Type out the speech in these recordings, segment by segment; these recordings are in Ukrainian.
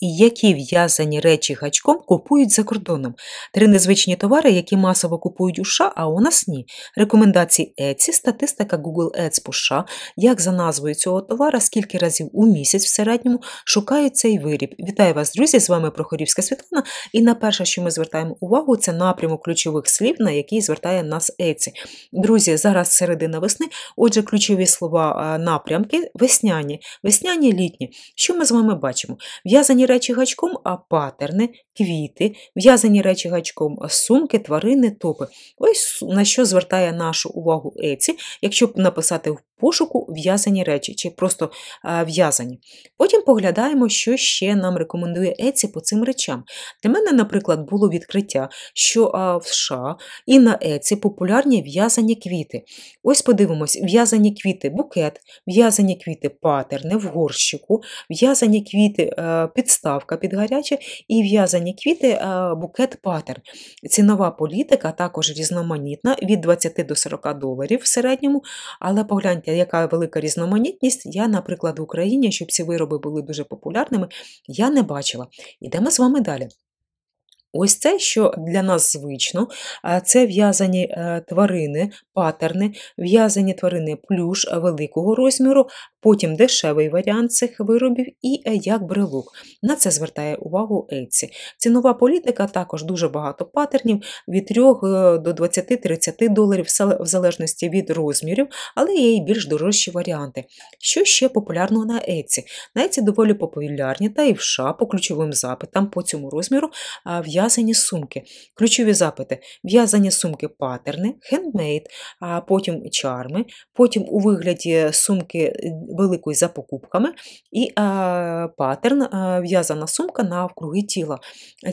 і які в'язані речі гачком купують за кордоном. Три незвичні товари, які масово купують у США, а у нас ні. Рекомендації Еці, статистика Google Ads по США, як за назвою цього товара, скільки разів у місяць в середньому шукають цей виріб. Вітаю вас, друзі! З вами Прохорівська Світлана. І на перше, що ми звертаємо увагу, це напрямок ключових слів, на який звертає нас Еці. Друзі, зараз середина весни. Отже, ключові слова напрямки весняні, весняні літні. Що ми з вами бачимо? В'язані речі гачком, а патерни, квіти, в'язані речі гачком, сумки, тварини, топи. Ось на що звертає нашу увагу Еці, якщо написати в пошуку в'язані речі чи просто е, в'язані. Потім поглядаємо, що ще нам рекомендує Еці по цим речам. Для мене, наприклад, було відкриття, що е, в США і на Еці популярні в'язані квіти. Ось подивимось: в'язані квіти букет, в'язані квіти патерни в горщику, в'язані квіти е, підставка під гаряче і в'язані квіти букет патерн. Цінова політика також різноманітна від 20 до 40 доларів в середньому, але погляньте яка велика різноманітність. Я, наприклад, в Україні, щоб ці вироби були дуже популярними, я не бачила. Йдемо з вами далі. Ось це, що для нас звично, це в'язані е, тварини, патерни, в'язані тварини плюш великого розміру, потім дешевий варіант цих виробів і е, як брелок. На це звертає увагу Etsy. Цінова політика також дуже багато патернів від 3 е, до 20-30 доларів, в залежності від розмірів, але є й більш дорожчі варіанти. Що ще популярного на Etsy? На Etsy доволі популярні та і вша по ключовим запитам по цьому розміру в'язані сумки. Ключові запити: в'язані сумки патерни, хендмейд, а потім чарми, потім у вигляді сумки Великої за покупками, і е, паттерн е, в'язана сумка навкруги тіла.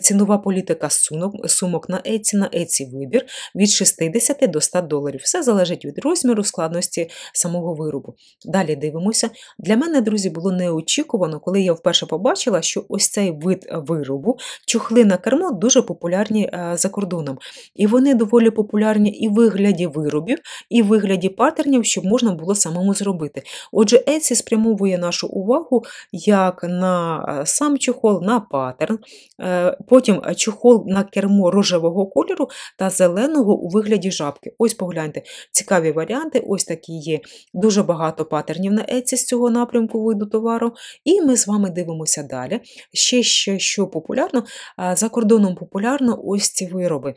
Цінова політика сумок, сумок на Еці, на Еці вибір від 60 до 100 доларів. Все залежить від розміру, складності самого виробу. Далі дивимося. Для мене, друзі, було неочікувано, коли я вперше побачила, що ось цей вид виробу, чухли на кермо дуже популярні е, за кордоном. І вони доволі популярні і в вигляді виробів, і в вигляді паттернів, щоб можна було самому зробити. Отже, Еці спрямовує нашу увагу як на е, сам чохол, на паттерн, е, потім чохол на кермо рожевого кольору та зеленого у вигляді жабки. Ось погляньте, цікаві варіанти, ось такі є. Дуже багато паттернів на Еці з цього напрямку виду товару. І ми з вами дивимося далі. Ще, що, що популярно, е, за кордоном популярно ось ці вироби.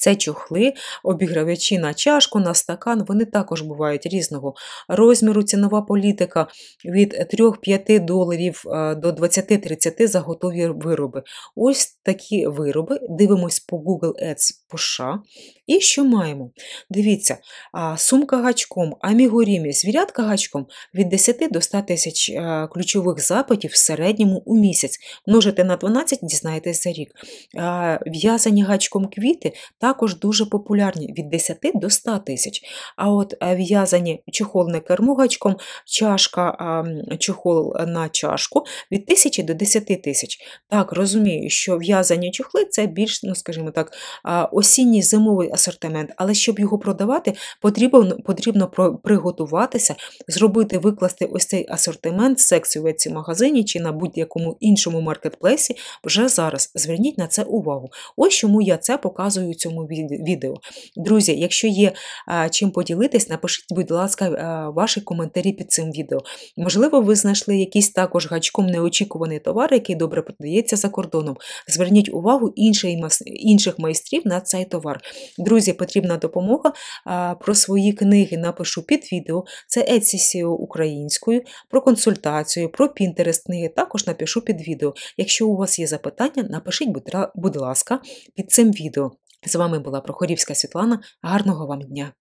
Це чухли обігравачі на чашку, на стакан, вони також бувають різного розміру. Цінова політика від 3-5 доларів е, до 20-30 за готові вироби. Ось такі вироби. Дивимось по Google Ads по США. І що маємо? Дивіться, сумка гачком, амігорімі, звірятка гачком від 10 до 100 тисяч е, ключових запитів в середньому у місяць. Множити на 12, дізнаєтесь за рік. В'язані гачком квіти також дуже популярні від 10 до 100 тисяч. А от е, в'язані чохолне керму гачком, чашка, чохол на чашку від 1000 до 10 тисяч. Так, розумію, що в'язані чохли це більш, ну скажімо так, осінній зимовий асортимент, але щоб його продавати, потрібно потрібно приготуватися, зробити, викласти ось цей асортимент, секцію в цій магазині чи на будь-якому іншому маркетплейсі вже зараз. Зверніть на це увагу. Ось чому я це показую у цьому відео. Друзі, якщо є чим поділитись, напишіть, будь ласка, ваші коментарі під цим відео. Можливо, ви знайшли якийсь також гачком неочікуваний товар, який добре продається за кордоном. Зверніть увагу інших майстрів на цей товар. Друзі, потрібна допомога про свої книги напишу під відео. Це Etsy SEO українською, про консультацію, про Pinterest книги також напишу під відео. Якщо у вас є запитання, напишіть, будь ласка, під цим відео. З вами була Прохорівська Світлана. Гарного вам дня!